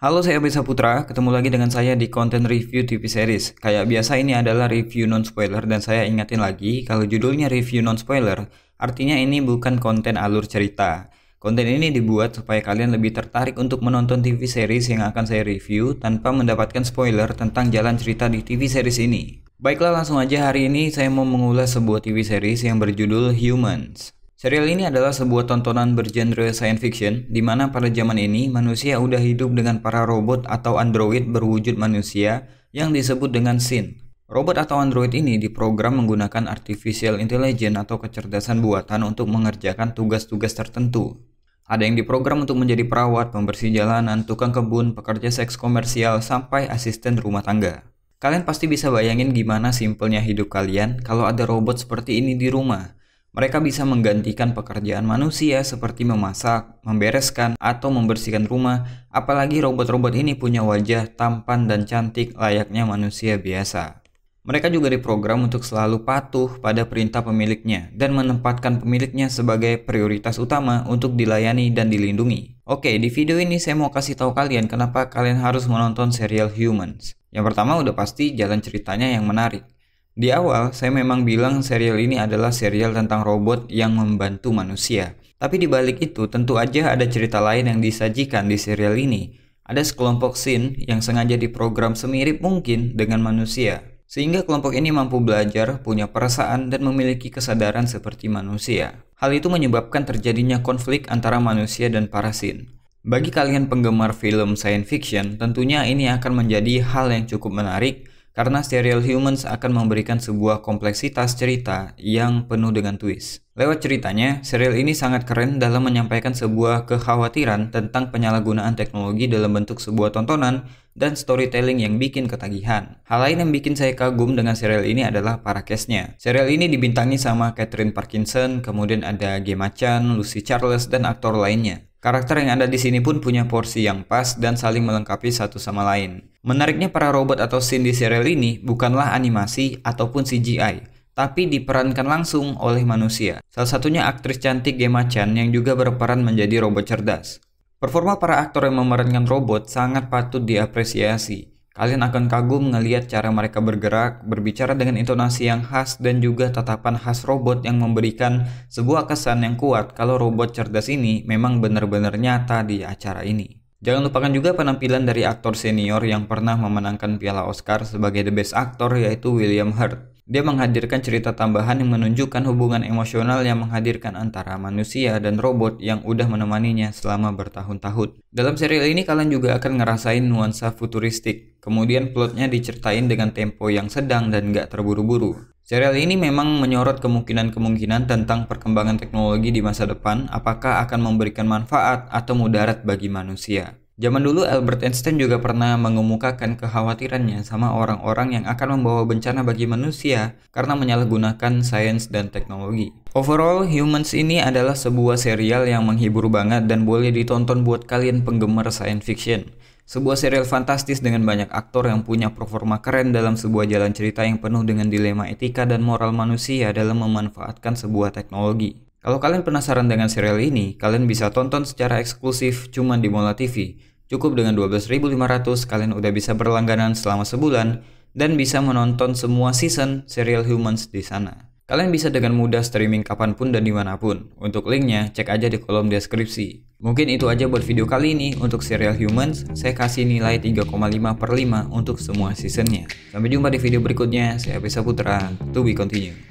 Halo saya Bisa Putra, ketemu lagi dengan saya di konten review TV series. Kayak biasa ini adalah review non spoiler dan saya ingatin lagi kalau judulnya review non spoiler, artinya ini bukan konten alur cerita. Konten ini dibuat supaya kalian lebih tertarik untuk menonton TV series yang akan saya review tanpa mendapatkan spoiler tentang jalan cerita di TV series ini. Baiklah langsung aja hari ini saya mau mengulas sebuah TV series yang berjudul Humans. Serial ini adalah sebuah tontonan bergenre science fiction, di mana pada zaman ini manusia udah hidup dengan para robot atau android berwujud manusia yang disebut dengan SIN. Robot atau android ini diprogram menggunakan artificial intelligence atau kecerdasan buatan untuk mengerjakan tugas-tugas tertentu, ada yang diprogram untuk menjadi perawat, pembersih jalanan, tukang kebun, pekerja seks komersial, sampai asisten rumah tangga. Kalian pasti bisa bayangin gimana simpelnya hidup kalian kalau ada robot seperti ini di rumah. Mereka bisa menggantikan pekerjaan manusia seperti memasak, membereskan, atau membersihkan rumah, apalagi robot-robot ini punya wajah tampan dan cantik layaknya manusia biasa. Mereka juga diprogram untuk selalu patuh pada perintah pemiliknya dan menempatkan pemiliknya sebagai prioritas utama untuk dilayani dan dilindungi. Oke, di video ini saya mau kasih tahu kalian kenapa kalian harus menonton serial Humans. Yang pertama udah pasti jalan ceritanya yang menarik. Di awal, saya memang bilang serial ini adalah serial tentang robot yang membantu manusia. Tapi di balik itu, tentu aja ada cerita lain yang disajikan di serial ini. Ada sekelompok scene yang sengaja diprogram semirip mungkin dengan manusia. Sehingga kelompok ini mampu belajar, punya perasaan, dan memiliki kesadaran seperti manusia. Hal itu menyebabkan terjadinya konflik antara manusia dan para sin. Bagi kalian penggemar film science fiction, tentunya ini akan menjadi hal yang cukup menarik karena Serial Humans akan memberikan sebuah kompleksitas cerita yang penuh dengan twist. Lewat ceritanya, serial ini sangat keren dalam menyampaikan sebuah kekhawatiran tentang penyalahgunaan teknologi dalam bentuk sebuah tontonan dan storytelling yang bikin ketagihan. Hal lain yang bikin saya kagum dengan serial ini adalah para castnya. Serial ini dibintangi sama Catherine Parkinson, kemudian ada Gemma Chan, Lucy Charles, dan aktor lainnya. Karakter yang ada di sini pun punya porsi yang pas dan saling melengkapi satu sama lain. Menariknya para robot atau scene di serial ini bukanlah animasi ataupun CGI, tapi diperankan langsung oleh manusia. Salah satunya aktris cantik Gemma Chan yang juga berperan menjadi robot cerdas. Performa para aktor yang memerankan robot sangat patut diapresiasi. Kalian akan kagum ngelihat cara mereka bergerak, berbicara dengan intonasi yang khas dan juga tatapan khas robot yang memberikan sebuah kesan yang kuat kalau robot cerdas ini memang benar-benar nyata di acara ini. Jangan lupakan juga penampilan dari aktor senior yang pernah memenangkan piala Oscar sebagai The Best Actor yaitu William Hurt. Dia menghadirkan cerita tambahan yang menunjukkan hubungan emosional yang menghadirkan antara manusia dan robot yang udah menemaninya selama bertahun-tahun. Dalam serial ini kalian juga akan ngerasain nuansa futuristik, kemudian plotnya diceritain dengan tempo yang sedang dan gak terburu-buru. Serial ini memang menyorot kemungkinan-kemungkinan tentang perkembangan teknologi di masa depan, apakah akan memberikan manfaat atau mudarat bagi manusia. Zaman dulu Albert Einstein juga pernah mengemukakan kekhawatirannya sama orang-orang yang akan membawa bencana bagi manusia karena menyalahgunakan sains dan teknologi. Overall, Humans ini adalah sebuah serial yang menghibur banget dan boleh ditonton buat kalian penggemar science fiction. Sebuah serial fantastis dengan banyak aktor yang punya performa keren dalam sebuah jalan cerita yang penuh dengan dilema etika dan moral manusia dalam memanfaatkan sebuah teknologi. Kalau kalian penasaran dengan serial ini, kalian bisa tonton secara eksklusif cuma di Mola TV. Cukup dengan 12.500 kalian udah bisa berlangganan selama sebulan dan bisa menonton semua season serial Humans di sana. Kalian bisa dengan mudah streaming kapanpun dan dimanapun. Untuk linknya, cek aja di kolom deskripsi. Mungkin itu aja buat video kali ini. Untuk serial Humans, saya kasih nilai 3,5 per 5 untuk semua seasonnya. Sampai jumpa di video berikutnya. Saya Besa Putra, to be continued.